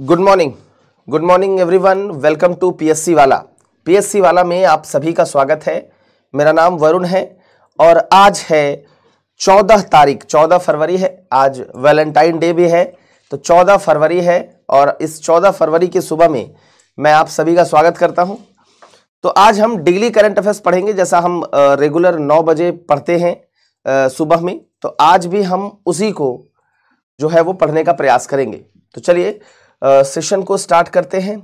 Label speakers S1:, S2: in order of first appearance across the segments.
S1: good morning good morning everyone welcome to PSC वाला PSC वाला में आप सभी का स्वागत है मेरा नाम वरुण है और आज है चौदह तारीख चौदह फरवरी है आज वैलेंटाइन डे भी है तो चौदह फरवरी है और इस चौदह फरवरी की सुबह में मैं आप सभी का स्वागत करता हूं तो आज हम डेली करंट अफेयर्स पढ़ेंगे जैसा हम रेगुलर नौ बजे पढ़ते हैं सुबह में तो आज भी हम उसी को जो है वो पढ़ने का प्रयास करेंगे तो चलिए सेशन को स्टार्ट करते हैं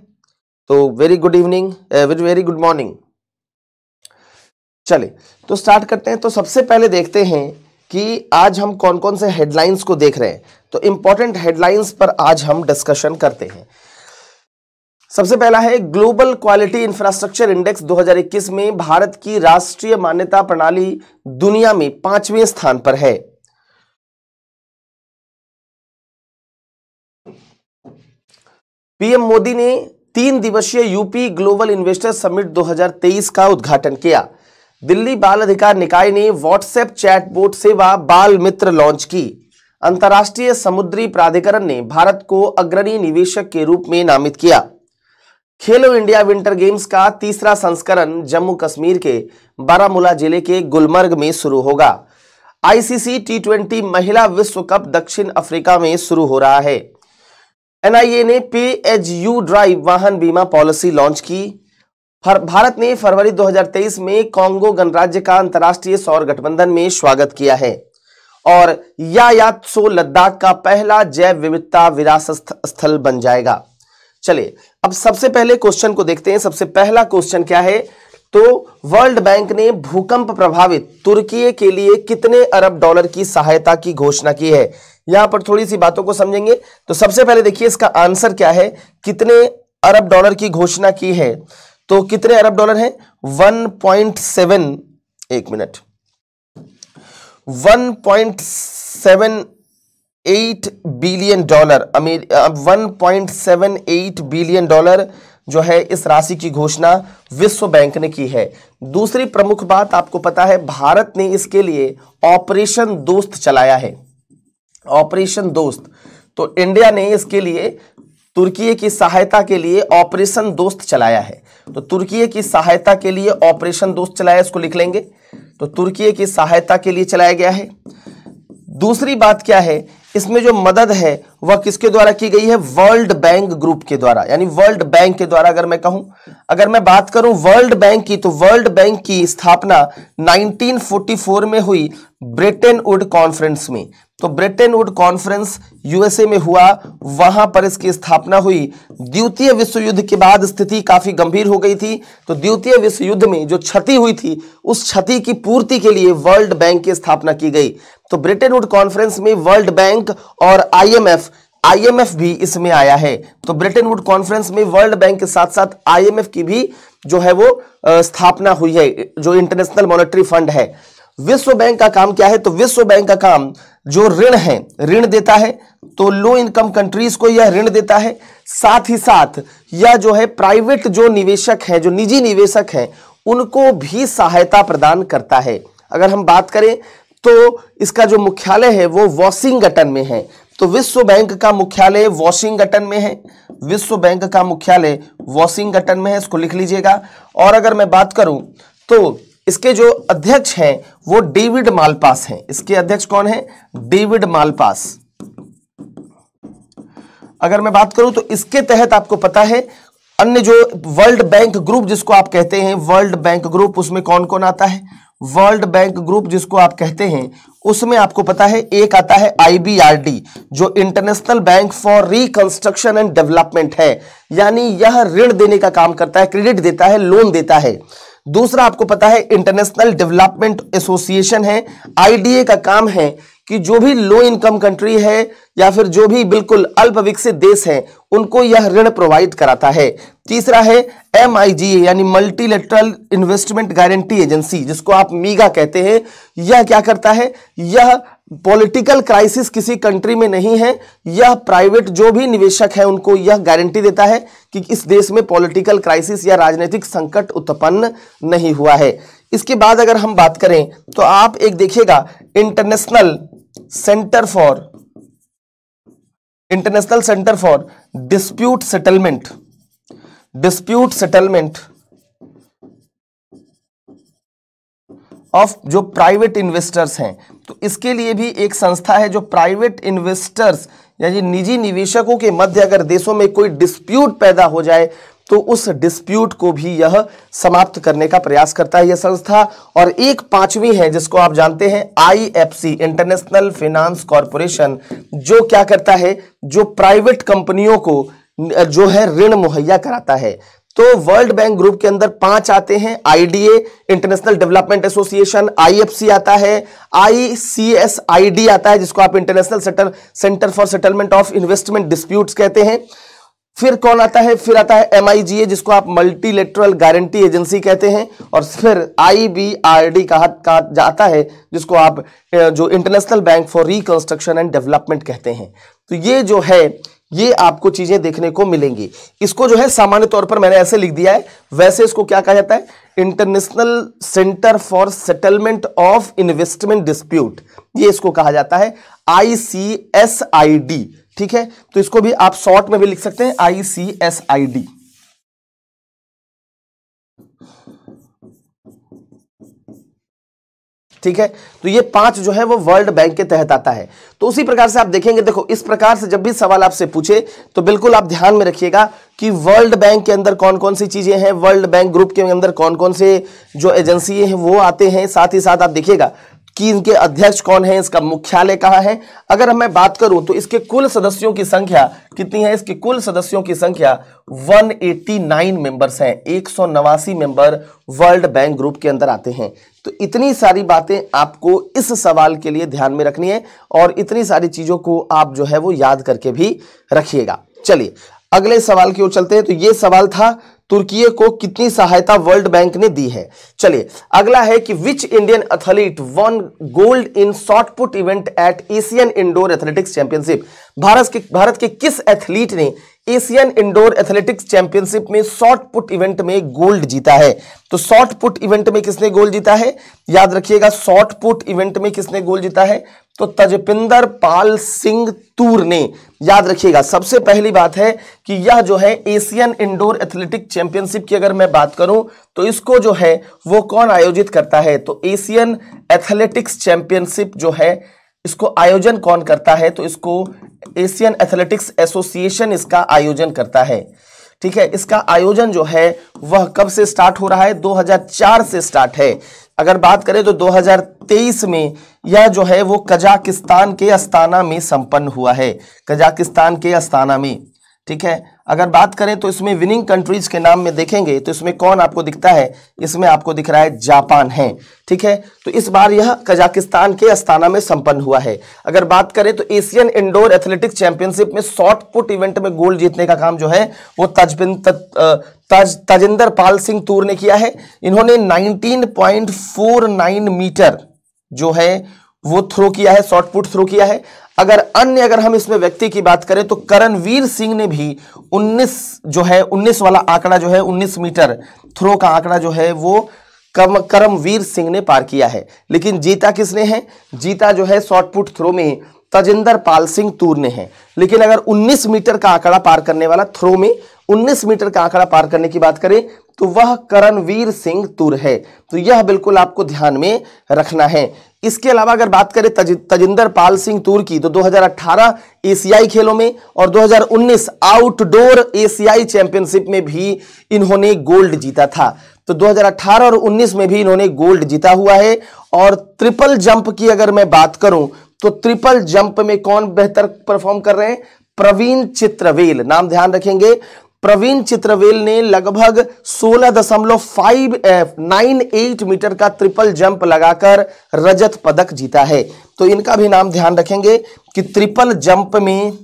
S1: तो very good evening very good morning चले तो स्टार्ट करते हैं तो सबसे पहले देखते हैं कि आज हम कौन कौन से हेडलाइंस को देख रहे हैं तो इंपॉर्टेंट हेडलाइंस पर आज हम डिस्कशन करते हैं सबसे पहला है ग्लोबल क्वालिटी इंफ्रास्ट्रक्चर इंडेक्स 2021 में भारत की राष्ट्रीय मान्यता प्रणाली दुनिया में पांचवें स्थान पर है पीएम मोदी ने तीन दिवसीय यूपी ग्लोबल इन्वेस्टर समिट 2023 का उद्घाटन किया दिल्ली बाल अधिकार निकाय ने व्हाट्सएप चैटबोट सेवा बाल मित्र लॉन्च की अंतर्राष्ट्रीय समुद्री प्राधिकरण ने भारत को अग्रणी निवेशक के रूप में नामित किया खेलो इंडिया विंटर गेम्स का तीसरा संस्करण जम्मू कश्मीर के बारामूला जिले के गुलमर्ग में शुरू होगा आईसीसी टी ट्वेंटी महिला विश्व कप दक्षिण अफ्रीका में शुरू हो रहा है एनआईए ने पी एच यू ड्राइव वाहन बीमा पॉलिसी लॉन्च की भारत ने फरवरी 2023 में कांगो गणराज्य का अंतर्राष्ट्रीय सौर गठबंधन में स्वागत किया है और या सो लद्दाख का पहला जैव विविधता विरासत स्थल बन जाएगा चलिए अब सबसे पहले क्वेश्चन को देखते हैं सबसे पहला क्वेश्चन क्या है तो वर्ल्ड बैंक ने भूकंप प्रभावित तुर्की के लिए कितने अरब डॉलर की सहायता की घोषणा की है यहां पर थोड़ी सी बातों को समझेंगे तो सबसे पहले देखिए इसका आंसर क्या है कितने अरब डॉलर की घोषणा की है तो कितने अरब डॉलर है 1.7 एक minute 1.78 billion dollar seven eight billion dollar जो है इस राशि की घोषणा विश्व बैंक ने की है दूसरी प्रमुख बात आपको पता है भारत ने इसके लिए ऑपरेशन दोस्त चलाया है ऑपरेशन दोस्त तो इंडिया ने इसके लिए तुर्की की सहायता के लिए ऑपरेशन दोस्त चलाया है तो तुर्की की सहायता के लिए ऑपरेशन दोस्त चलाया इसको लिख लेंगे तो तुर्की की सहायता के लिए चलाया गया है दूसरी बात क्या है इसमें जो मदद है वह किसके द्वारा की गई है वर्ल्ड बैंक ग्रुप के द्वारा यानी वर्ल्ड बैंक के द्वारा अगर मैं कहूं अगर मैं बात करूं वर्ल्ड बैंक की तो वर्ल्ड बैंक की स्थापना 1944 में हुई ब्रिटेन वुड कॉन्फ्रेंस में तो ब्रिटेन वुड कॉन्फ्रेंस यूएसए में हुआ वहां पर इसकी स्थापना हुई द्वितीय विश्व युद्ध के बाद स्थिति काफी गंभीर हो गई थी तो द्वितीय विश्व युद्ध में जो क्षति हुई थी उस क्षति की पूर्ति के लिए वर्ल्ड बैंक की स्थापना की गई तो ब्रिटेन वुड कॉन्फ्रेंस में वर्ल्ड बैंक और आईएमएफ आईएमएफ भी इसमें आया है तो ब्रिटेन वुड कॉन्फ्रेंस में वर्ल्ड बैंक के साथ साथ आईएमएफ की भी जो है वो स्थापना हुई है जो इंटरनेशनल मॉनेटरी फंड है विश्व बैंक का काम क्या है तो विश्व बैंक का काम जो ऋण है ऋण देता है तो लो इनकम कंट्रीज को यह ऋण देता है साथ ही साथ यह जो है प्राइवेट जो निवेशक है जो निजी निवेशक है उनको भी सहायता प्रदान करता है अगर हम बात करें तो इसका जो मुख्यालय है वो वॉशिंगटन में है तो विश्व बैंक का मुख्यालय वॉशिंगटन में है विश्व बैंक का मुख्यालय वॉशिंगटन में है इसको लिख लीजिएगा और अगर मैं बात करूं तो इसके जो अध्यक्ष हैं वो डेविड मालपास हैं इसके अध्यक्ष कौन है डेविड मालपास अगर मैं बात करूं तो इसके तहत आपको पता है अन्य जो वर्ल्ड बैंक ग्रुप जिसको आप कहते हैं वर्ल्ड बैंक ग्रुप उसमें कौन कौन आता है वर्ल्ड बैंक ग्रुप जिसको आप कहते हैं उसमें आपको पता है एक आता है आईबीआरडी जो international bank for reconstruction and development है यानी यह ऋण देने का काम करता है क्रेडिट देता है लोन देता है दूसरा आपको पता है इंटरनेशनल डेवलपमेंट एसोसिएशन है आईडीए का काम है कि जो भी लो इनकम कंट्री है या फिर जो भी बिल्कुल अल्प विकसित देश है उनको यह ऋण प्रोवाइड कराता है तीसरा है एम यानी मल्टीलेटरल इन्वेस्टमेंट गारंटी एजेंसी जिसको आप मीगा कहते हैं यह क्या करता है यह पॉलिटिकल क्राइसिस किसी कंट्री में नहीं है यह प्राइवेट जो भी निवेशक है उनको यह गारंटी देता है कि इस देश में पॉलिटिकल क्राइसिस या राजनीतिक संकट उत्पन्न नहीं हुआ है इसके बाद अगर हम बात करें तो आप एक देखिएगा International Centre for International Centre for Dispute Settlement Dispute Settlement of जो प्राइवेट इन्वेस्टर्स हैं तो इसके लिए भी एक संस्था है जो प्राइवेट इन्वेस्टर्स यानी निजी निवेशकों के मध्य अगर देशों में कोई डिस्प्यूट पैदा हो जाए तो उस डिस्प्यूट को भी यह समाप्त करने का प्रयास करता है यह संस्था और एक पांचवी है जिसको आप जानते हैं आईएफसी इंटरनेशनल फिनांस कॉरपोरेशन जो क्या करता है जो प्राइवेट कंपनियों को जो है ऋण मुहैया कराता है तो वर्ल्ड बैंक ग्रुप के अंदर पांच आते हैं IDA International development Association IFC आता है आईसीएसआईडी आता है जिसको आप International settle centre for settlement of Investment Disputes कहते हैं फिर कौन आता है फिर आता है एम जिसको आप मल्टीलेटरल गारंटी एजेंसी कहते हैं और फिर आईबीआरडी कहा, कहा जाता है जिसको आप जो international bank for reconstruction and Development कहते हैं तो ये जो है ये आपको चीजें देखने को मिलेंगी इसको जो है सामान्य तौर पर मैंने ऐसे लिख दिया है वैसे इसको क्या कहा जाता है International Centre for settlement of investment Dispute ये इसको कहा जाता है आईसीएसआईडी ठीक है तो इसको भी आप शॉर्ट में भी लिख सकते हैं आईसीएसआईडी ठीक है तो ये पांच जो है वो वर्ल्ड बैंक के तहत आता है तो उसी प्रकार से आप देखेंगे देखो इस प्रकार से जब भी सवाल आपसे पूछे तो बिल्कुल आप ध्यान में रखिएगा कि वर्ल्ड बैंक के अंदर कौन कौन सी चीजें हैं वर्ल्ड बैंक ग्रुप के अंदर कौन कौन से जो एजेंसी हैं वो आते हैं साथ ही साथ आप देखिएगा कि इनके अध्यक्ष कौन है इसका मुख्यालय कहाँ है अगर मैं बात करूं तो इसके कुल सदस्यों की संख्या कितनी है इसके कुल सदस्यों की संख्या 189 मेंबर्स हैं एक मेंबर वर्ल्ड बैंक ग्रुप के अंदर आते हैं तो इतनी सारी बातें आपको इस सवाल के लिए ध्यान में रखनी है और इतनी सारी चीज़ों को आप जो है वो याद करके भी रखिएगा चलिए अगले सवाल की ओर चलते हैं तो ये सवाल था तुर्की को कितनी सहायता वर्ल्ड बैंक ने दी है चलिए अगला है कि which Indian athlete won gold in shot put event at Asian Indoor Athletics Championship Bharat के भारत के किस एथलीट ने एशियन इंडोर एथलेटिक्स चैंपियनशिप में शॉर्ट पुट इवेंट में गोल्ड जीता है तो शॉर्ट पुट इवेंट में किसने गोल्ड जीता है याद रखिएगा शॉर्ट पुट इवेंट में किसने गोल्ड जीता है तो तजपिंदर पाल सिंह तूर ने याद रखिएगा सबसे पहली बात है कि यह जो है एशियन इंडोर एथलेटिक चैंपियनशिप की अगर मैं बात करूं तो इसको जो है वो कौन आयोजित करता है तो एशियन एथलेटिक्स चैंपियनशिप जो है इसको आयोजन कौन करता है तो इसको एशियन एथलेटिक्स एसोसिएशन इसका आयोजन करता है ठीक है इसका आयोजन जो है वह कब से स्टार्ट हो रहा है 2004 से स्टार्ट है अगर बात करें तो 2023 में यह जो है वो कजाकिस्तान के अस्ताना में संपन्न हुआ है कजाकिस्तान के अस्ताना में ठीक है अगर बात करें तो इसमें विनिंग कंट्रीज के नाम में देखेंगे तो इसमें कौन आपको दिखता है इसमें आपको दिख रहा है जापान है ठीक है तो इस बार यह कजाकिस्तान के अस्थाना में संपन्न हुआ है अगर बात करें तो एशियन इंडोर एथलेटिक्स चैंपियनशिप में शॉर्ट पुट इवेंट में गोल्ड जीतने का काम जो है वो तजबिन तज तजिंदर पाल सिंह तूर ने किया है इन्होंने 19.49 मीटर जो है वो थ्रो किया है शॉर्ट पुट थ्रो किया है अगर अन्य अगर हम इसमें व्यक्ति की बात करें तो करणवीर सिंह ने भी 19 जो है 19 वाला आंकड़ा जो है 19 मीटर थ्रो का आंकड़ा जो है वो कम करमवीर सिंह ने पार किया है लेकिन जीता किसने है जीता जो है शॉर्टपुट थ्रो में तजेंदर पाल सिंह तूर ने है लेकिन अगर 19 मीटर का आंकड़ा पार करने वाला थ्रो में 19 मीटर का आंकड़ा पार करने की बात करें तो वह करणवीर सिंह तुर है तो यह बिल्कुल आपको ध्यान में रखना है इसके अलावा अगर बात करें तज, तजिंदर पाल सिंह तूर की तो 2018 एशियाई खेलों में और 2019 आउटडोर एशियाई चैंपियनशिप में भी इन्होंने गोल्ड जीता था तो 2018 और 19 में भी इन्होंने गोल्ड जीता हुआ है और ट्रिपल जंप की अगर मैं बात करूं तो ट्रिपल जंप में कौन बेहतर परफॉर्म कर रहे हैं प्रवीण चित्रवेल नाम ध्यान रखेंगे प्रवीण चित्रवेल ने लगभग दशमलव एट मीटर का ट्रिपल जंप लगाकर रजत पदक जीता है तो इनका भी नाम ध्यान रखेंगे कि ट्रिपल जंप में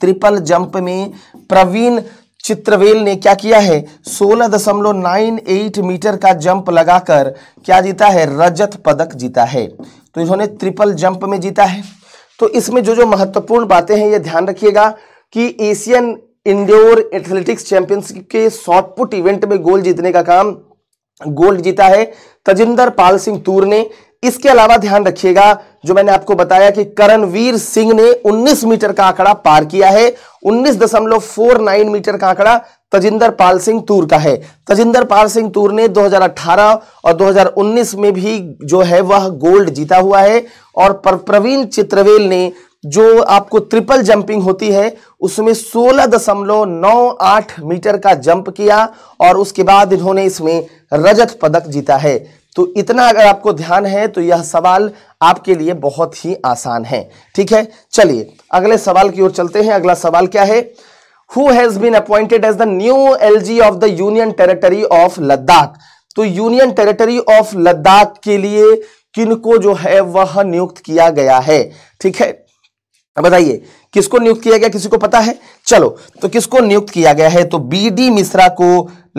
S1: ट्रिपल जंप में प्रवीण चित्रवेल ने क्या किया है 16.98 मीटर का जंप लगाकर क्या जीता है रजत पदक जीता है तो इन्होंने ट्रिपल जंप में जीता है तो इसमें जो जो महत्वपूर्ण बातें हैं ये ध्यान रखिएगा कि एशियन इंडोर एथलेटिक्स चैंपियनशिप के शॉर्टपुट इवेंट में गोल्ड जीतने का काम गोल्ड जीता है तजिंदर पाल सिंह तूर ने इसके अलावा ध्यान रखिएगा जो मैंने आपको बताया कि करणवीर सिंह ने 19 मीटर का आंकड़ा पार किया है 19.49 मीटर का आंकड़ा तजिंदर पाल सिंह तूर का है तजिंदर पाल सिंह तूर ने 2018 और 2019 में भी जो है वह गोल्ड जीता हुआ है और प्रवीण चित्रवेल ने जो आपको ट्रिपल जंपिंग होती है उसमें सोलह दशमलव नौ आठ मीटर का जंप किया और उसके बाद इन्होंने इसमें रजत पदक जीता है तो इतना अगर आपको ध्यान है तो यह सवाल आपके लिए बहुत ही आसान है ठीक है चलिए अगले सवाल की ओर चलते हैं अगला सवाल क्या है who has been appointed as the new G of the Union Territory of Ladakh तो यूनियन टेरिटरी ऑफ लद्दाख के लिए किनको जो है वह नियुक्त किया गया है ठीक है बताइए किसको नियुक्त किया गया किसी को पता है चलो तो किसको नियुक्त किया गया है तो बीडी मिश्रा को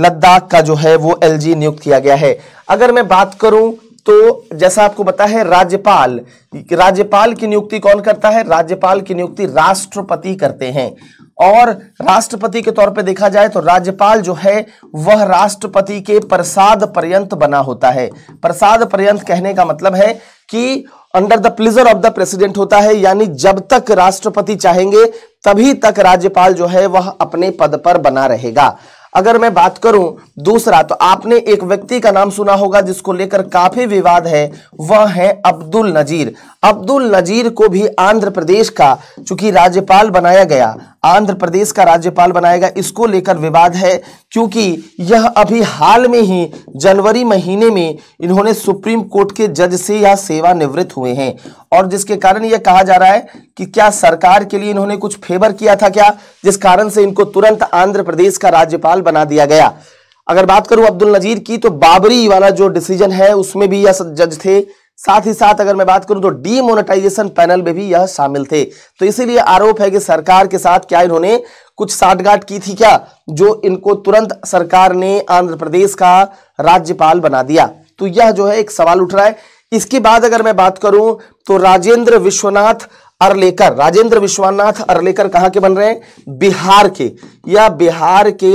S1: लद्दाख का जो है वो एलजी नियुक्त किया गया है अगर मैं बात करूं तो जैसा आपको पता है राज्यपाल राज्यपाल की नियुक्ति कौन करता है राज्यपाल की नियुक्ति राष्ट्रपति करते हैं और राष्ट्रपति के तौर पे देखा जाए तो राज्यपाल जो है वह राष्ट्रपति के प्रसाद पर्यंत बना होता है प्रसाद पर्यंत कहने का मतलब है कि under the pleasure of the President होता है यानी जब तक राष्ट्रपति चाहेंगे तभी तक राज्यपाल जो है वह अपने पद पर बना रहेगा अगर मैं बात करूं दूसरा तो आपने एक व्यक्ति का नाम सुना होगा जिसको लेकर काफी विवाद है वह है अब्दुल नजीर अब्दुल नजीर को भी आंध्र प्रदेश का चूंकि राज्यपाल बनाया गया आंध्र प्रदेश का राज्यपाल बनाया गया इसको लेकर विवाद है क्योंकि यह अभी हाल में ही जनवरी महीने में इन्होंने सुप्रीम कोर्ट के जज से यह सेवानिवृत्त हुए हैं और जिसके कारण यह कहा जा रहा है कि क्या सरकार के लिए इन्होंने कुछ फेवर किया था क्या जिस कारण से इनको तुरंत आंध्र प्रदेश का राज्यपाल बना दिया गया अगर बात करूं अब्दुल नजीर की तो बाबरी वाला जो डिसीजन है उसमें भी यह जज थे साथ ही साथ अगर मैं बात करूं तो डीमोनेटाइजेशन पैनल में भी यह शामिल थे तो इसीलिए आरोप है कि सरकार के साथ क्या इन्होंने कुछ साठगांठ की थी क्या जो इनको तुरंत सरकार ने आंध्र प्रदेश का राज्यपाल बना दिया तो यह जो है एक सवाल उठ रहा है इसके बाद अगर मैं बात करूं तो राजेंद्र विश्वनाथ अरलेकर राजेंद्र विश्वनाथ अरलेकर कहां के बन रहे हैं बिहार के या बिहार के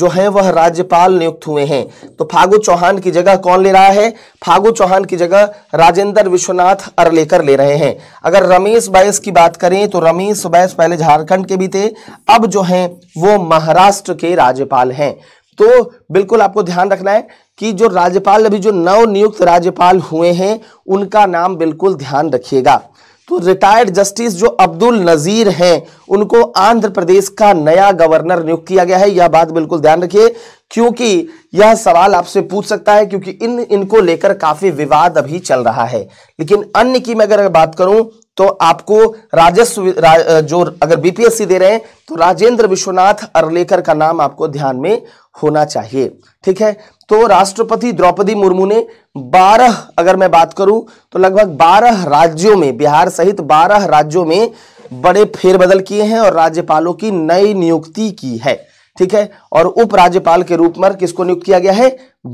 S1: जो है वह राज्यपाल नियुक्त हुए हैं तो फागु चौहान की जगह कौन ले रहा है फागू चौहान की जगह राजेंद्र विश्वनाथ अरलेकर ले रहे हैं अगर रमेश बैस की बात करें तो रमेश बैस पहले झारखंड के भी थे अब जो हैं वो महाराष्ट्र के राज्यपाल हैं तो बिल्कुल आपको ध्यान रखना है कि जो राज्यपाल अभी जो नव नियुक्त राज्यपाल हुए हैं उनका नाम बिल्कुल ध्यान रखिएगा तो रिटायर्ड जस्टिस जो अब्दुल नज़ीर हैं उनको आंध्र प्रदेश का नया गवर्नर नियुक्त किया गया है यह बात बिल्कुल ध्यान रखिए क्योंकि यह सवाल आपसे पूछ सकता है क्योंकि इन इनको लेकर काफ़ी विवाद अभी चल रहा है लेकिन अन्य की मैं अगर बात करूं तो आपको राजस्व रा, जो अगर बीपीएससी दे रहे हैं तो राजेंद्र विश्वनाथ अरलेकर का नाम आपको ध्यान में होना चाहिए ठीक है तो राष्ट्रपति द्रौपदी मुर्मू ने 12 अगर मैं बात करूं तो लगभग 12 राज्यों में बिहार सहित 12 राज्यों में बड़े फेरबदल किए हैं और राज्यपालों की नई नियुक्ति की है ठीक है और उपराज्यपाल के रूप में किसको नियुक्त किया गया है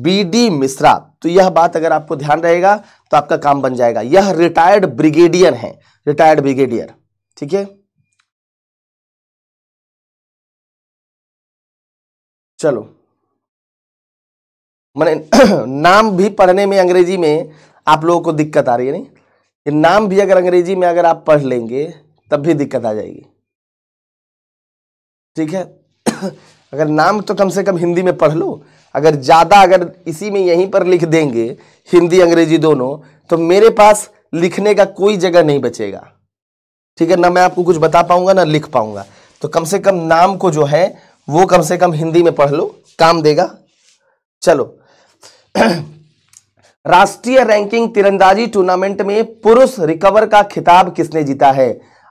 S1: बी डी मिश्रा तो यह बात अगर आपको ध्यान रहेगा तो आपका काम बन जाएगा यह रिटायर्ड ब्रिगेडियर है रिटायर्ड ब्रिगेडियर ठीक है चलो मैंने नाम भी पढ़ने में अंग्रेजी में आप लोगों को दिक्कत आ रही है नहीं नाम भी अगर अंग्रेजी में अगर आप पढ़ लेंगे तब भी दिक्कत आ जाएगी ठीक है अगर नाम तो कम से कम हिंदी में पढ़ लो अगर ज़्यादा अगर इसी में यहीं पर लिख देंगे हिंदी अंग्रेजी दोनों तो मेरे पास लिखने का कोई जगह नहीं बचेगा ठीक है ना मैं आपको कुछ बता पाऊंगा ना लिख पाऊंगा तो कम से कम नाम को जो है वो कम से कम हिंदी में पढ़ लो काम देगा चलो राष्ट्रीय रैंकिंग तिरंदाजी टूर्नामेंट में पुरुष रिकवर का खिताब किसने जीता है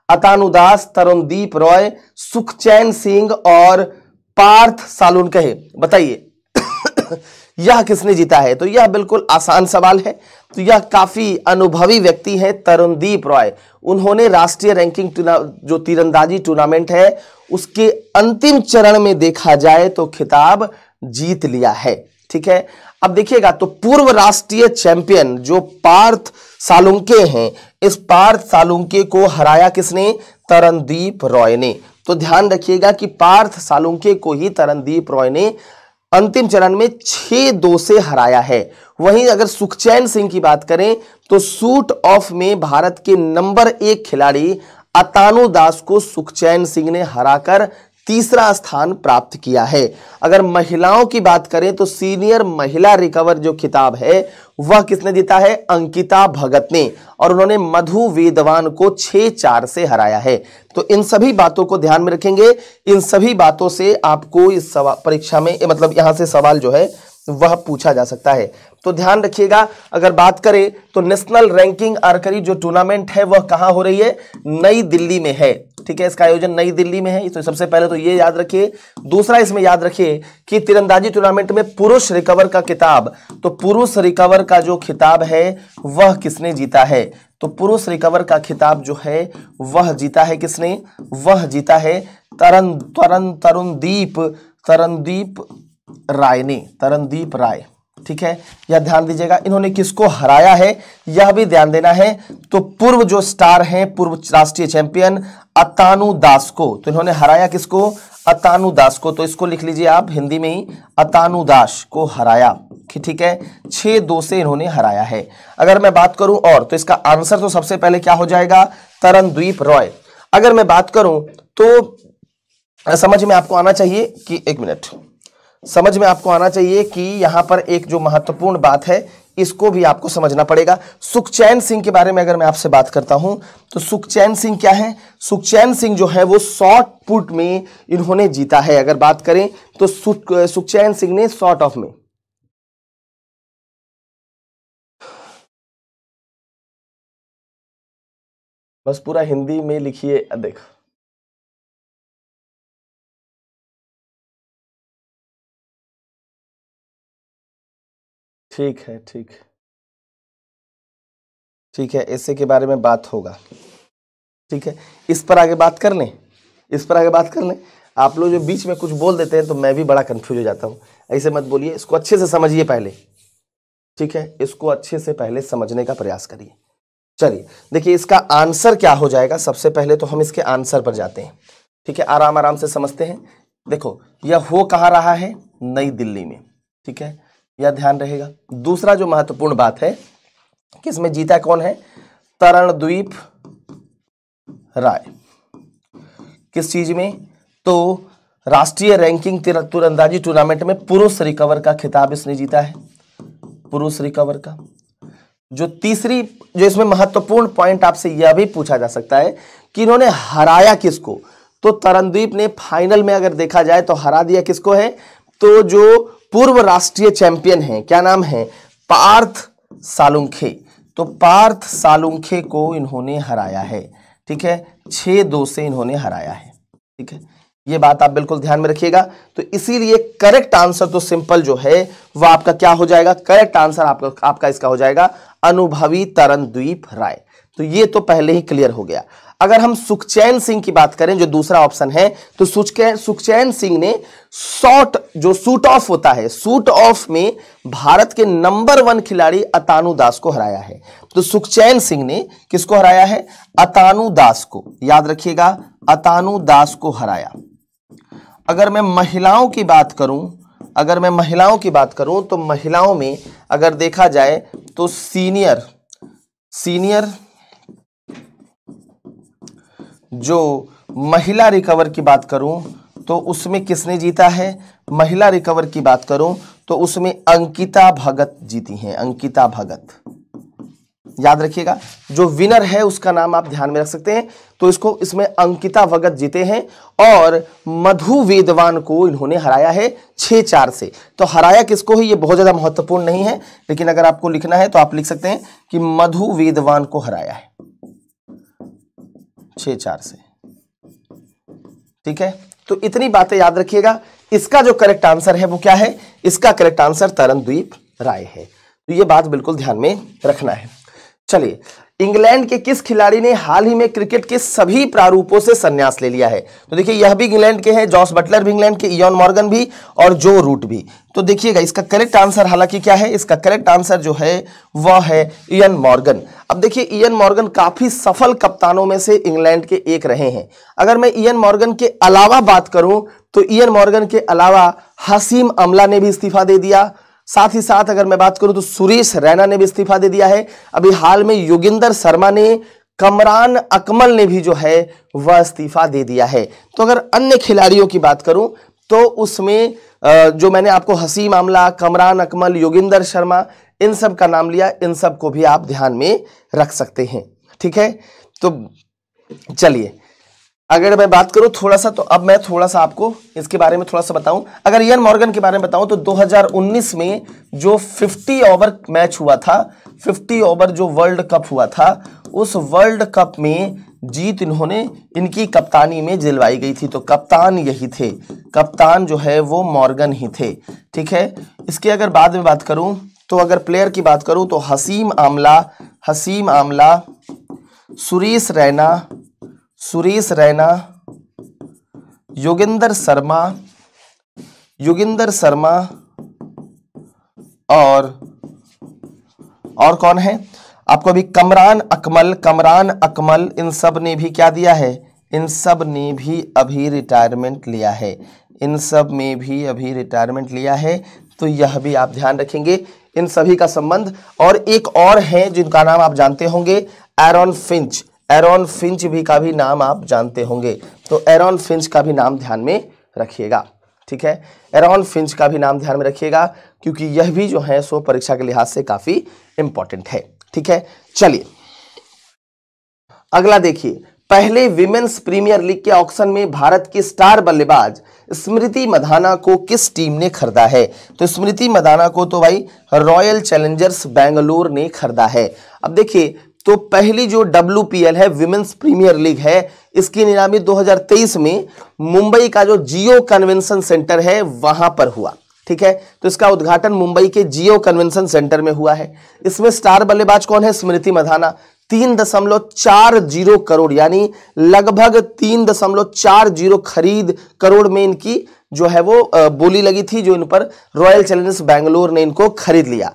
S1: अतानुदास तरुणदीप रॉय सुखचैन सिंह और पार्थ सालून कहे बताइए यह किसने जीता है तो यह बिल्कुल आसान सवाल है तो यह काफ़ी अनुभवी व्यक्ति है तरुणदीप रॉय उन्होंने राष्ट्रीय रैंकिंग जो तीरंदाजी टूर्नामेंट है उसके अंतिम चरण में देखा जाए तो खिताब जीत लिया है ठीक है अब देखिएगा तो पूर्व राष्ट्रीय चैंपियन जो पार्थ सालुंके हैं इस पार्थ सालुंके को हराया किसने तरनदीप रॉय ने तो ध्यान रखिएगा कि पार्थ सालुंके को ही तरनदीप रॉय ने अंतिम चरण में छह दो से हराया है वहीं अगर सुखचैन सिंह की बात करें तो सूट ऑफ में भारत के नंबर एक खिलाड़ी अतानु दास को सुखचैन सिंह ने हराकर तीसरा स्थान प्राप्त किया है अगर महिलाओं की बात करें तो सीनियर महिला रिकवर जो खिताब है वह किसने जीता है अंकिता भगत ने और उन्होंने मधु वेदवान को छह चार से हराया है तो इन सभी बातों को ध्यान में रखेंगे इन सभी बातों से आपको इस परीक्षा में मतलब यहां से सवाल जो है वह पूछा जा सकता है तो ध्यान रखिएगा अगर बात करें तो नेशनल रैंकिंग आर्करी जो टूर्नामेंट है वह कहाँ हो रही है नई दिल्ली में है ठीक है इसका आयोजन नई दिल्ली में है तो सबसे पहले तो ये याद रखिए दूसरा इसमें याद रखिए कि तिरंदाजी टूर्नामेंट में पुरुष रिकवर का किताब तो पुरुष रिकवर का जो खिताब है वह किसने जीता है तो पुरुष रिकवर का खिताब जो है वह जीता है किसने वह जीता है तरन तरन तरुणदीप तरनदीप राय ने तरनदीप राय ठीक है यह ध्यान दीजिएगा इन्होंने किसको हराया है यह भी ध्यान देना है तो पूर्व जो स्टार हैं पूर्व राष्ट्रीय चैंपियन अतानु दास को तो इन्होंने हराया किसको अतानु दास को तो इसको लिख लीजिए आप हिंदी में ही अतानु दास को हराया ठीक है छह दो से इन्होंने हराया है अगर मैं बात करूं और तो इसका आंसर तो सबसे पहले क्या हो जाएगा तरनद्वीप रॉय अगर मैं बात करूं तो समझ में आपको आना चाहिए कि एक मिनट समझ में आपको आना चाहिए कि यहां पर एक जो महत्वपूर्ण बात है इसको भी आपको समझना पड़ेगा सुखचैन सिंह के बारे में अगर मैं आपसे बात करता हूं तो सुखचैन सिंह क्या है सुखचैन सिंह जो है वो शॉर्ट पुट में इन्होंने जीता है अगर बात करें तो सुखचैन सिंह ने
S2: शॉर्ट ऑफ में बस पूरा हिंदी में लिखिए देख ठीक है ठीक
S1: ठीक है ऐसे के बारे में बात होगा ठीक है इस पर आगे बात कर लें इस पर आगे बात कर लें आप लोग जो बीच में कुछ बोल देते हैं तो मैं भी बड़ा कंफ्यूज हो जाता हूं ऐसे मत बोलिए इसको अच्छे से समझिए पहले ठीक है इसको अच्छे से पहले समझने का प्रयास करिए चलिए देखिए इसका आंसर क्या हो जाएगा सबसे पहले तो हम इसके आंसर पर जाते हैं ठीक है आराम आराम से समझते हैं देखो यह हो कहाँ रहा है नई दिल्ली में ठीक है यह ध्यान रहेगा दूसरा जो महत्वपूर्ण बात है कि इसमें जीता कौन है तरणद्वीप राय किस चीज में तो राष्ट्रीय रैंकिंग तीरंदाजी टूर्नामेंट में पुरुष रिकवर का खिताब इसने जीता है पुरुष रिकवर का जो तीसरी जो इसमें महत्वपूर्ण पॉइंट आपसे यह भी पूछा जा सकता है कि इन्होंने हराया किसको तो तरनदीप ने फाइनल में अगर देखा जाए तो हरा दिया किसको है तो जो पूर्व राष्ट्रीय चैंपियन हैं क्या नाम है पार्थ सालुंखे तो पार्थ सालुंखे को इन्होंने हराया है ठीक है छह दो से इन्होंने हराया है ठीक है ये बात आप बिल्कुल ध्यान में रखिएगा तो इसीलिए करेक्ट आंसर तो सिंपल जो है वो आपका क्या हो जाएगा करेक्ट आंसर आपका आपका इसका हो जाएगा अनुभवी तरनद्वीप राय तो ये तो पहले ही क्लियर हो गया अगर हम सुखचैन सिंह की बात करें जो दूसरा ऑप्शन है तो सुखचैन सिंह ने शॉट जो सूट ऑफ होता है सूट ऑफ में भारत के नंबर वन खिलाड़ी अतानु दास को हराया है तो सुखचैन सिंह ने किसको हराया है अतानु दास को याद रखिएगा अतानु दास को हराया अगर मैं महिलाओं की बात करूं अगर मैं महिलाओं की बात करूं तो महिलाओं में अगर देखा जाए तो सीनियर सीनियर जो महिला रिकवर की बात करूं तो उसमें किसने जीता है महिला रिकवर की बात करूं तो उसमें अंकिता भगत जीती हैं अंकिता भगत याद रखिएगा जो विनर है उसका नाम आप ध्यान में रख सकते हैं तो इसको इसमें अंकिता भगत जीते हैं और मधु वेदवान को इन्होंने हराया है छः चार से तो हराया किसको है ये बहुत ज़्यादा महत्वपूर्ण नहीं है लेकिन अगर आपको लिखना है तो आप लिख सकते हैं कि मधु वेदवान को हराया है छः चार से ठीक है तो इतनी बातें याद रखिएगा इसका जो करेक्ट आंसर है वो क्या है इसका करेक्ट आंसर तरनद्वीप राय है तो ये बात बिल्कुल ध्यान में रखना है चलिए इंग्लैंड के किस खिलाड़ी ने हाल ही में क्रिकेट के सभी प्रारूपों से संन्यास ले लिया है तो देखिए यह भी इंग्लैंड के हैं जॉस बटलर भी इंग्लैंड के इयोन मॉर्गन भी और जो रूट भी तो देखिएगा इसका करेक्ट आंसर हालांकि क्या है इसका करेक्ट आंसर जो है वह है इयन मॉर्गन अब देखिए इयन मॉर्गन काफी सफल कप्तानों में से इंग्लैंड के एक रहे हैं अगर मैं इयन मॉर्गन के अलावा बात करूं तो इयन मॉर्गन के अलावा हसीम अमला ने भी इस्तीफा दे दिया साथ ही साथ अगर मैं बात करूं तो सुरेश रैना ने भी इस्तीफा दे दिया है अभी हाल में योगिंदर शर्मा ने कमरान अकमल ने भी जो है वह इस्तीफा दे दिया है तो अगर अन्य खिलाड़ियों की बात करूं तो उसमें जो मैंने आपको हसी मामला कमरान अकमल योगिंदर शर्मा इन सब का नाम लिया इन सब को भी आप ध्यान में रख सकते हैं ठीक है तो चलिए अगर मैं बात करूँ थोड़ा सा तो अब मैं थोड़ा सा आपको इसके बारे में थोड़ा सा बताऊं अगर इन मॉर्गन के बारे में बताऊं तो 2019 में जो 50 ओवर मैच हुआ था 50 ओवर जो वर्ल्ड कप हुआ था उस वर्ल्ड कप में जीत इन्होंने इनकी कप्तानी में जिलवाई गई थी तो कप्तान यही थे कप्तान जो है वो मॉर्गन ही थे ठीक है इसके अगर बाद में बात करूँ तो अगर प्लेयर की बात करूँ तो हसीम आमला हसीम आमला सुरेश रैना सुरेश रैना योगेंद्र शर्मा योगेंद्र शर्मा और और कौन है आपको अभी कमरान अकमल कमरान अकमल इन सब ने भी क्या दिया है इन सब ने भी अभी रिटायरमेंट लिया है इन सब में भी अभी रिटायरमेंट लिया है तो यह भी आप ध्यान रखेंगे इन सभी का संबंध और एक और है जिनका नाम आप जानते होंगे एरॉन फिंच एरॉन फिंच भी का भी नाम आप जानते होंगे तो एरॉन फिंच का भी नाम ध्यान में रखिएगा ठीक है एरॉन फिंच का भी नाम ध्यान में रखिएगा क्योंकि यह भी जो है सो परीक्षा के लिहाज से काफ़ी इंपॉर्टेंट है ठीक है चलिए अगला देखिए पहले विमेन्स प्रीमियर लीग के ऑक्शन में भारत की स्टार बल्लेबाज स्मृति मधाना को किस टीम ने खरीदा है तो स्मृति मधाना को तो भाई रॉयल चैलेंजर्स बेंगलोर ने खरीदा है अब देखिए तो पहली जो डब्ल्यू है विमेंस प्रीमियर लीग है इसकी नीलामी 2023 में मुंबई का जो जियो कन्वेंशन सेंटर है वहां पर हुआ ठीक है तो इसका उद्घाटन मुंबई के जियो कन्वेंशन सेंटर में हुआ है इसमें स्टार बल्लेबाज कौन है स्मृति मधाना तीन दशमलव चार जीरो करोड़ यानी लगभग तीन दशमलव चार जीरो खरीद करोड़ में इनकी जो है वो बोली लगी थी जो इन पर रॉयल चैलेंजर्स बैंगलोर ने इनको खरीद लिया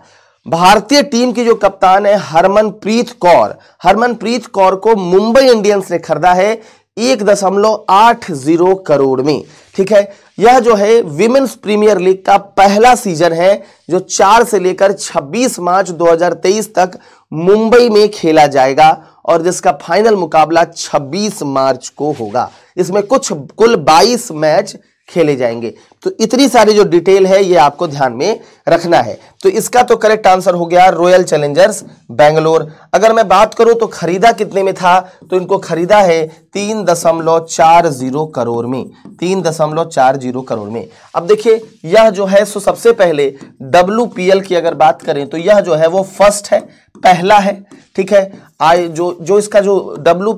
S1: भारतीय टीम की जो कप्तान है हरमनप्रीत कौर हरमनप्रीत कौर को मुंबई इंडियंस ने खरीदा है एक दशमलव आठ जीरो करोड़ में ठीक है यह जो है विमेन्स प्रीमियर लीग का पहला सीजन है जो चार से लेकर 26 मार्च 2023 तक मुंबई में खेला जाएगा और जिसका फाइनल मुकाबला 26 मार्च को होगा इसमें कुछ कुल 22 मैच खेले जाएंगे तो इतनी सारी जो डिटेल है ये आपको ध्यान में रखना है तो इसका तो करेक्ट आंसर हो गया रॉयल चैलेंजर्स बेंगलोर अगर मैं बात करूं तो खरीदा कितने में था तो इनको खरीदा है तीन दशमलव चार जीरो करोड़ में तीन दशमलव चार जीरो करोड़ में अब देखिए यह जो है सो सबसे पहले डब्ल्यू की अगर बात करें तो यह जो है वो फर्स्ट है पहला है ठीक है आई जो जो इसका जो डब्ल्यू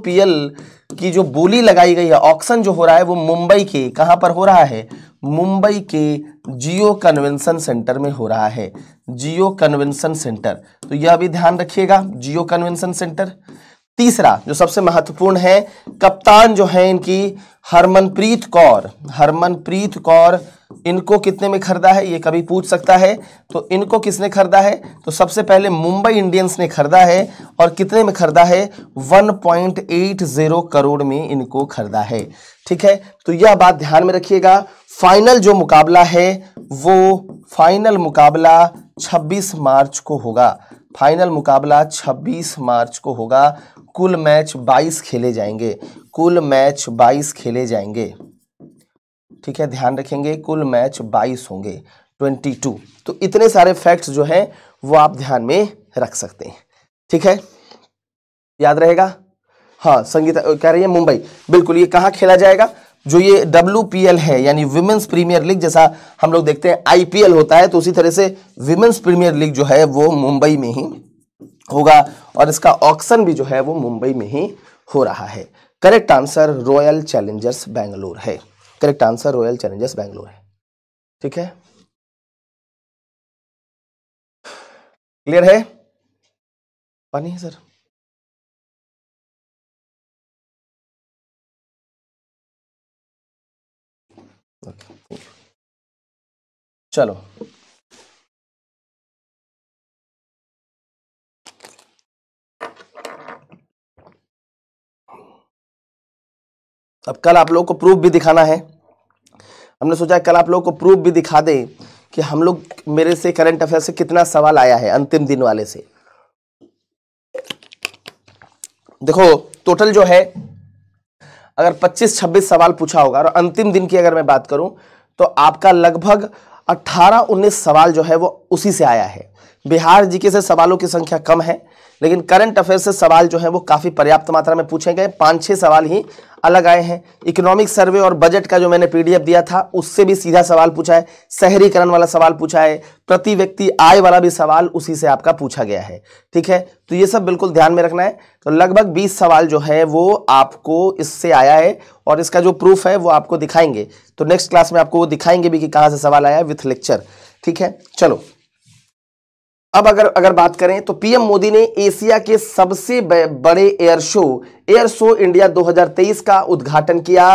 S1: की जो बोली लगाई गई है ऑक्शन जो हो रहा है वो मुंबई के कहां पर हो रहा है मुंबई के जियो कन्वेंशन सेंटर में हो रहा है जियो कन्वेंशन सेंटर तो यह भी ध्यान रखिएगा जियो कन्वेंशन सेंटर तीसरा जो सबसे महत्वपूर्ण है कप्तान जो है इनकी हरमनप्रीत कौर हरमनप्रीत कौर इनको कितने में खरीदा है ये कभी पूछ सकता है तो इनको किसने खरीदा है तो सबसे पहले मुंबई इंडियंस ने खरीदा है और कितने में खरीदा है 1.80 करोड़ में इनको खरीदा है ठीक है तो यह बात ध्यान में रखिएगा फाइनल जो मुकाबला है वो फाइनल मुकाबला 26 मार्च को होगा फाइनल मुकाबला 26 मार्च को होगा कुल मैच 22 खेले जाएंगे कुल मैच 22 खेले जाएंगे ठीक है ध्यान रखेंगे कुल मैच बाईस होंगे ट्वेंटी टू तो इतने सारे फैक्ट्स जो हैं वो आप ध्यान में रख सकते हैं ठीक है याद रहेगा हाँ संगीता कह रही है मुंबई बिल्कुल ये कहाँ खेला जाएगा जो ये डब्ल्यू है यानी वुमेन्स प्रीमियर लीग जैसा हम लोग देखते हैं आईपीएल होता है तो उसी तरह से वुमेन्स प्रीमियर लीग जो है वो मुंबई में ही होगा और इसका ऑक्शन भी जो है वो मुंबई में ही हो रहा है correct answer Royal Challengers Bangalore है correct answer Royal Challengers Bangalore है ठीक है
S2: क्लियर है पानी है सर ओके चलो
S1: अब कल आप लोगों को प्रूफ भी दिखाना है हमने सोचा कल आप लोगों को प्रूफ भी दिखा दें कि हम लोग मेरे से करंट अफेयर से कितना सवाल आया है अंतिम दिन वाले से देखो टोटल जो है अगर 25-26 सवाल पूछा होगा और अंतिम दिन की अगर मैं बात करूं तो आपका लगभग 18-19 सवाल जो है वो उसी से आया है बिहार जीके से सवालों की संख्या कम है लेकिन करंट अफेयर से सवाल जो है वो काफ़ी पर्याप्त मात्रा में पूछे गए पांच छह सवाल ही अलग आए हैं इकोनॉमिक सर्वे और बजट का जो मैंने पीडीएफ दिया था उससे भी सीधा सवाल पूछा है शहरीकरण वाला सवाल पूछा है प्रति व्यक्ति आय वाला भी सवाल उसी से आपका पूछा गया है ठीक है तो ये सब बिल्कुल ध्यान में रखना है तो लगभग 20 सवाल जो है वो आपको इससे आया है और इसका जो प्रूफ है वो आपको दिखाएंगे तो नेक्स्ट क्लास में आपको वो दिखाएंगे भी कि कहाँ से सवाल आया विथ लेक्चर ठीक है चलो अब अगर अगर बात करें तो पीएम मोदी ने एशिया के सबसे बड़े air show air show India 2023 का उद्घाटन किया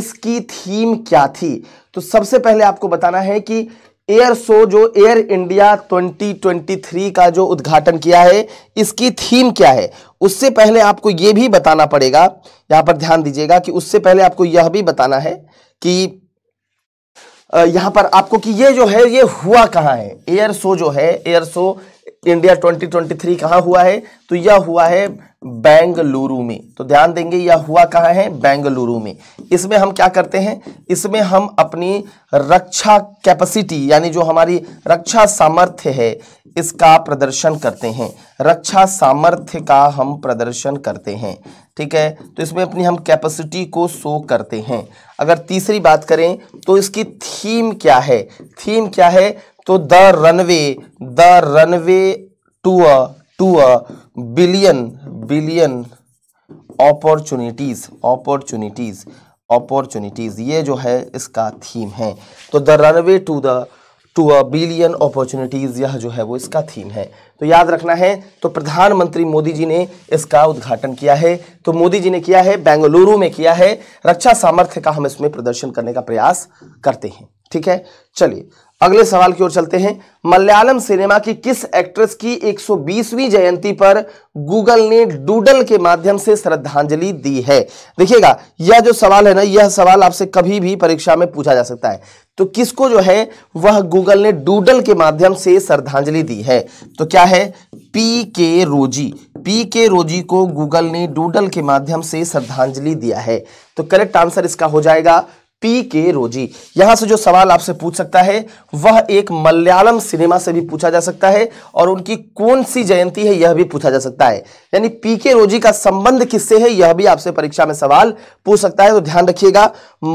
S1: इसकी थीम क्या थी तो सबसे पहले आपको बताना है कि एयर शो जो एयर इंडिया 2023 का जो उद्घाटन किया है इसकी थीम क्या है उससे पहले आपको यह भी बताना पड़ेगा यहां पर ध्यान दीजिएगा कि उससे पहले आपको यह भी बताना है कि यहाँ पर आपको कि ये जो है ये हुआ कहाँ है एयर शो जो है एयर शो इंडिया 2023 कहाँ हुआ है तो यह हुआ है बेंगलुरु में तो ध्यान देंगे यह हुआ कहाँ है बेंगलुरु में इसमें हम क्या करते हैं इसमें हम अपनी रक्षा कैपेसिटी यानी जो हमारी रक्षा सामर्थ्य है इसका प्रदर्शन करते हैं रक्षा सामर्थ्य का हम प्रदर्शन करते हैं ठीक है तो इसमें अपनी हम कैपेसिटी को शो करते हैं अगर तीसरी बात करें तो इसकी थीम क्या है थीम क्या है तो the runway the runway to a to a billion billion opportunities opportunities opportunities ये जो है इसका थीम है तो the runway to the to a billion opportunities यह जो है वो इसका थीम है तो याद रखना है तो प्रधानमंत्री मोदी जी ने इसका उद्घाटन किया है तो मोदी जी ने किया है बेंगलुरु में किया है रक्षा सामर्थ्य का हम इसमें प्रदर्शन करने का प्रयास करते हैं ठीक है चलिए अगले सवाल की ओर चलते हैं मलयालम सिनेमा की किस एक्ट्रेस की 120वीं जयंती पर गूगल ने डूडल के माध्यम से श्रद्धांजलि दी है देखिएगा यह जो सवाल है ना यह सवाल आपसे कभी भी परीक्षा में पूछा जा सकता है तो किसको जो है वह गूगल ने डूडल के माध्यम से श्रद्धांजलि दी है तो क्या है पी के रोजी पी के रोजी को गूगल ने डूडल के माध्यम से श्रद्धांजलि दिया है तो करेक्ट आंसर इसका हो जाएगा पी के रोजी यहां से जो सवाल आपसे पूछ सकता है वह एक मलयालम सिनेमा से भी पूछा जा सकता है और उनकी कौन सी जयंती है यह भी पूछा जा सकता है यानी पी के रोजी का संबंध किससे है यह भी आपसे परीक्षा में सवाल पूछ सकता है तो ध्यान रखिएगा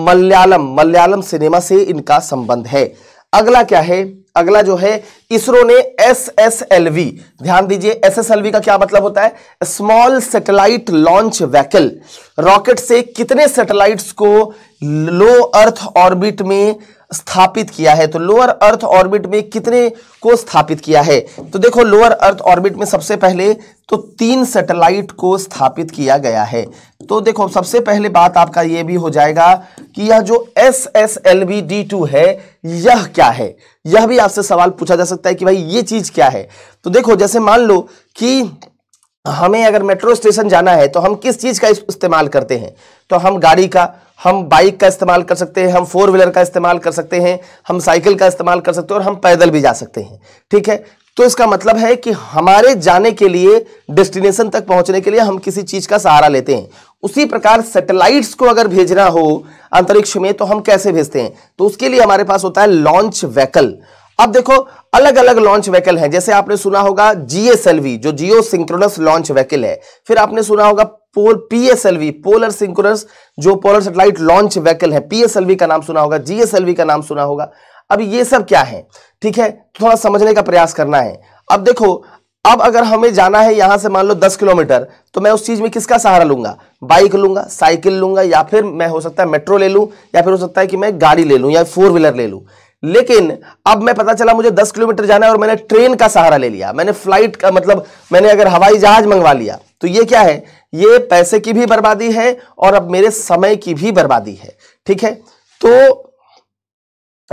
S1: मलयालम मलयालम सिनेमा से इनका संबंध है अगला क्या है अगला जो है इसरो ने एस एस एल वी ध्यान दीजिए एस एस एल वी का क्या मतलब होता है small satellite launch vehicle rocket से कितने सैटेलाइट्स को लो अर्थ ऑर्बिट में स्थापित किया है तो लोअर अर्थ ऑर्बिट में कितने को स्थापित किया है तो देखो लोअर अर्थ ऑर्बिट में सबसे पहले तो तीन सैटेलाइट को स्थापित किया गया है तो देखो सबसे पहले बात आपका यह भी हो जाएगा कि यह जो S S L V D two है यह क्या है यह भी आपसे सवाल पूछा जा सकता है कि भाई ये चीज़ क्या है तो देखो जैसे मान लो कि हमें अगर मेट्रो स्टेशन जाना है तो हम किस चीज़ का इस्तेमाल करते हैं तो हम गाड़ी का हम बाइक का इस्तेमाल कर सकते हैं हम फोर व्हीलर का इस्तेमाल कर सकते हैं हम साइकिल का इस्तेमाल कर सकते हैं और हम पैदल भी जा सकते हैं ठीक है तो इसका मतलब है कि हमारे जाने के लिए डेस्टिनेशन तक पहुंचने के लिए हम किसी चीज़ का सहारा लेते हैं उसी प्रकार सैटेलाइट्स को अगर भेजना हो अंतरिक्ष में तो हम कैसे भेजते हैं तो उसके लिए हमारे पास होता है लॉन्च व्हीकल अब देखो अलग अलग लॉन्च व्हीकल हैं जैसे आपने सुना होगा जीएसएलवी जो जियो सिंक्रोनस लॉन्च व्हीकल है फिर आपने सुना होगा पोल पीएसएलवी पोलर सिंक्रोनस जो पोलर सेटेलाइट लॉन्च व्हीकल है पीएसएलवी का नाम सुना होगा जीएसएलवी का नाम सुना होगा अब ये सब क्या है ठीक है थोड़ा समझने का प्रयास करना है अब देखो अब अगर हमें जाना है यहां से मान लो दस किलोमीटर तो मैं उस चीज में किसका सहारा लूंगा बाइक लूंगा साइकिल लूंगा या फिर मैं हो सकता है मेट्रो ले लूं या फिर हो सकता है कि मैं गाड़ी ले लूं या फोर व्हीलर ले लूं लेकिन अब मैं पता चला मुझे दस किलोमीटर जाना है और मैंने ट्रेन का सहारा ले लिया मैंने फ्लाइट का मतलब मैंने अगर हवाई जहाज मंगवा लिया तो ये क्या है ये पैसे की भी बर्बादी है और अब मेरे समय की भी बर्बादी है ठीक है तो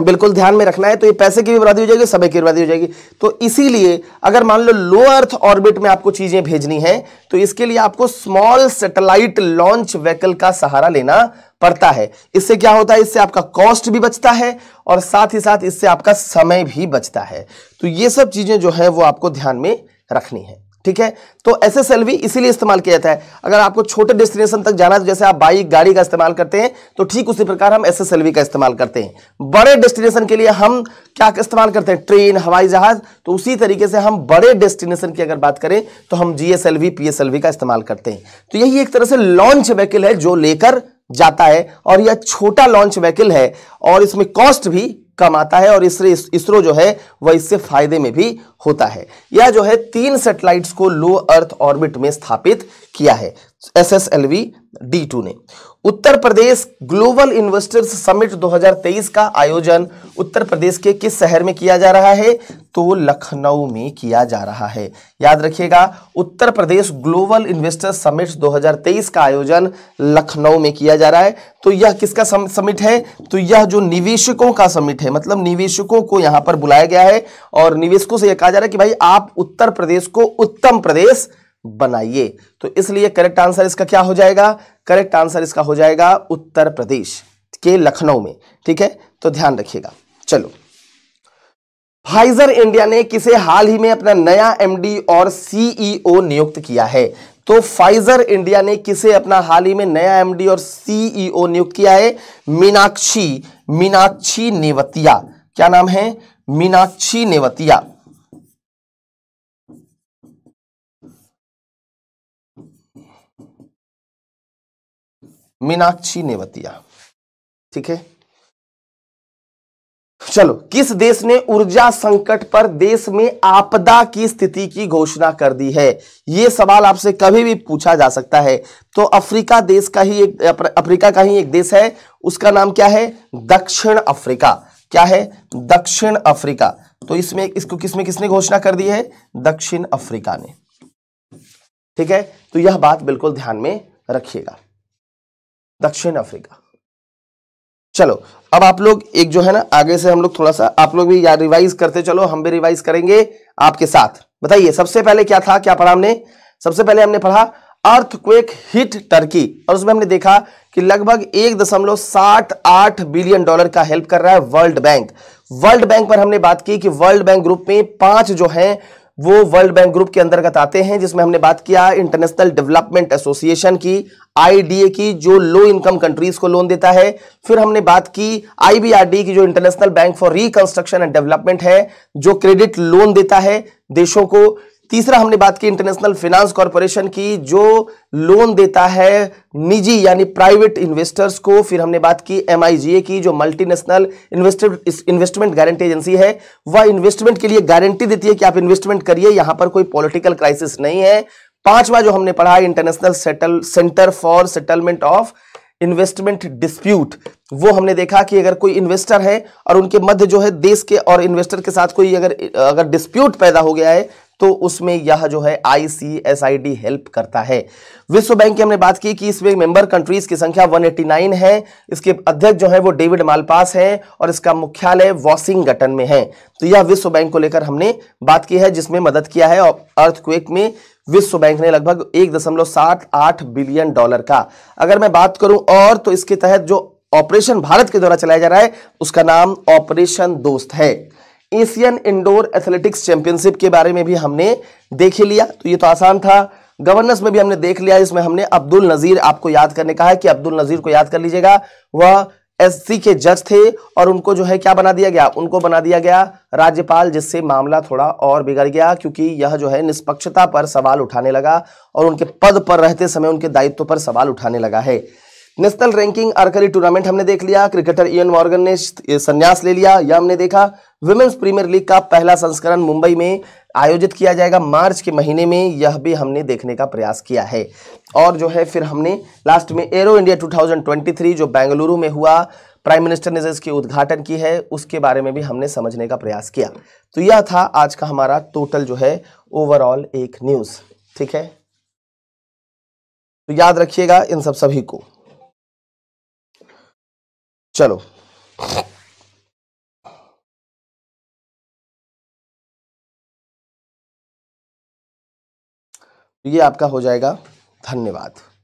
S1: बिल्कुल ध्यान में रखना है तो ये पैसे की भी बर्बादी हो जाएगी समय की बर्बादी हो जाएगी तो इसीलिए अगर मान लो लो अर्थ ऑर्बिट में आपको चीजें भेजनी है तो इसके लिए आपको स्मॉल सैटेलाइट लॉन्च व्हीकल का सहारा लेना पड़ता है इससे क्या होता है इससे आपका कॉस्ट भी बचता है और साथ ही साथ इससे आपका समय भी बचता है तो ये सब चीजें जो है वो आपको ध्यान में रखनी है ठीक है तो एस एस इसीलिए इस्तेमाल किया जाता है अगर आपको छोटे डेस्टिनेशन तक जाना है तो जैसे आप बाइक गाड़ी का इस्तेमाल करते हैं तो ठीक उसी प्रकार हम एस एस का इस्तेमाल करते हैं बड़े डेस्टिनेशन के लिए हम क्या इस्तेमाल करते हैं ट्रेन हवाई जहाज तो उसी तरीके से हम बड़े डेस्टिनेशन की अगर बात करें तो हम जी एस का इस्तेमाल करते हैं तो यही एक तरह से लॉन्च व्हीकल है जो लेकर जाता है और यह छोटा लॉन्च व्हीकल है और इसमें कॉस्ट भी कमाता है और इससे इसरो जो है वह इससे फायदे में भी होता है यह जो है तीन सैटेलाइट्स को लो अर्थ ऑर्बिट में स्थापित किया है S S L V D two ने Uttar Pradesh global investors summit 2023 का आयोजन उत्तर प्रदेश के किस शहर में किया जा रहा है तो लखनऊ में किया जा रहा है याद रखिएगा Uttar Pradesh global investors summit 2023 का आयोजन लखनऊ में किया जा रहा है तो यह किसका समिट है तो यह जो निवेशकों का समिट है मतलब निवेशकों को यहां पर बुलाया गया है और निवेशकों से यह कहा जा रहा है कि भाई आप उत्तर प्रदेश को उत्तम प्रदेश बनाइए तो इसलिए करेक्ट आंसर इसका क्या हो जाएगा करेक्ट आंसर इसका हो जाएगा उत्तर प्रदेश के लखनऊ में ठीक है तो ध्यान रखिएगा चलो फाइजर इंडिया ने किसे हाल ही में अपना नया एमडी और सीईओ e नियुक्त किया है तो फाइजर इंडिया ने किसे अपना हाल ही में नया एमडी और सीईओ e नियुक्त किया है मीनाक्षी मीनाक्षी नेवतिया क्या नाम है मीनाक्षी नेवतिया
S2: मीनाक्षी नेवतिया
S1: ठीक है चलो किस देश ने ऊर्जा संकट पर देश में आपदा की स्थिति की घोषणा कर दी है यह सवाल आपसे कभी भी पूछा जा सकता है तो अफ्रीका देश का ही एक अफ्रीका का ही एक देश है उसका नाम क्या है दक्षिण अफ्रीका क्या है दक्षिण अफ्रीका तो इसमें इसको किसमें किसने घोषणा कर दी है दक्षिण अफ्रीका ने ठीक है तो यह बात बिल्कुल ध्यान में रखिएगा दक्षिण अफ्रीका चलो अब आप लोग एक जो है ना आगे से हम लोग थोड़ा सा आप लोग भी याद रिवाइज करते चलो हम भी रिवाइज करेंगे आपके साथ बताइए सबसे पहले क्या था क्या पढ़ा हमने सबसे पहले हमने पढ़ा अर्थक्वेक हिट टर्की और उसमें हमने देखा कि लगभग एक दशमलव सात आठ बिलियन डॉलर का हेल्प कर रहा है वर्ल्ड बैंक वर्ल्ड बैंक पर हमने बात की कि वर्ल्ड बैंक ग्रुप में पांच जो हैं वो वर्ल्ड बैंक ग्रुप के अंतर्गत आते हैं जिसमें हमने बात किया इंटरनेशनल डेवलपमेंट एसोसिएशन की आईडीए की जो लो इनकम कंट्रीज को लोन देता है फिर हमने बात की आईबीआरडी की जो international bank for reconstruction and development है जो क्रेडिट लोन देता है देशों को तीसरा हमने बात की इंटरनेशनल फाइनेंस कॉरपोरेशन की जो लोन देता है निजी यानी प्राइवेट इन्वेस्टर्स को फिर हमने बात की एम की जो मल्टीनेशनल इन्वेस्टमेंट गारंटी एजेंसी है वह इन्वेस्टमेंट के लिए गारंटी देती है कि आप इन्वेस्टमेंट करिए यहां पर कोई पॉलिटिकल क्राइसिस नहीं है पांचवा जो हमने पढ़ा international settle centre for settlement of investment dispute वो हमने देखा कि अगर कोई इन्वेस्टर है और उनके मध्य जो है देश के और इन्वेस्टर के साथ कोई अगर अगर डिस्प्यूट पैदा हो गया है तो उसमें यह जो है आईसीएसआईडी हेल्प करता है विश्व बैंक की हमने बात की कि इसमें मेंबर कंट्रीज की संख्या 189 है इसके अध्यक्ष जो है वो डेविड मालपास है और इसका मुख्यालय वॉशिंगटन में है तो यह विश्व बैंक को लेकर हमने बात की है जिसमें मदद किया है और अर्थक्वेक में विश्व बैंक ने लगभग एक दशमलव सात आठ बिलियन डॉलर का अगर मैं बात करूं और तो इसके तहत जो ऑपरेशन भारत के द्वारा चलाया जा रहा है उसका नाम ऑपरेशन दोस्त है एशियन इंडोर एथलेटिक्स चैंपियनशिप के बारे में भी हमने देख लिया तो ये तो आसान था गवर्नेंस में भी हमने देख लिया इसमें हमने अब्दुल नज़ीर आपको याद करने का है कि अब्दुल नज़ीर को याद कर लीजिएगा वह एससी के जज थे और उनको जो है क्या बना दिया गया उनको बना दिया गया राज्यपाल जिससे मामला थोड़ा और बिगड़ गया क्योंकि यह जो है निष्पक्षता पर सवाल उठाने लगा और उनके पद पर रहते समय उनके दायित्व पर सवाल उठाने लगा है नेशनल रैंकिंग आर्करी टूर्नामेंट हमने देख लिया क्रिकेटर इन मॉर्गन ने संन्यास ले लिया यह हमने देखा वुमेन्स प्रीमियर लीग का पहला संस्करण मुंबई में आयोजित किया जाएगा मार्च के महीने में यह भी हमने देखने का प्रयास किया है और जो है फिर हमने लास्ट में एरो इंडिया 2023 जो बेंगलुरु में हुआ प्राइम मिनिस्टर ने जिसकी उद्घाटन की है उसके बारे में भी हमने समझने का प्रयास किया तो यह था आज का हमारा टोटल जो है ओवरऑल एक न्यूज़ ठीक है तो याद रखिएगा इन सब सभी को
S2: चलो ये आपका हो जाएगा धन्यवाद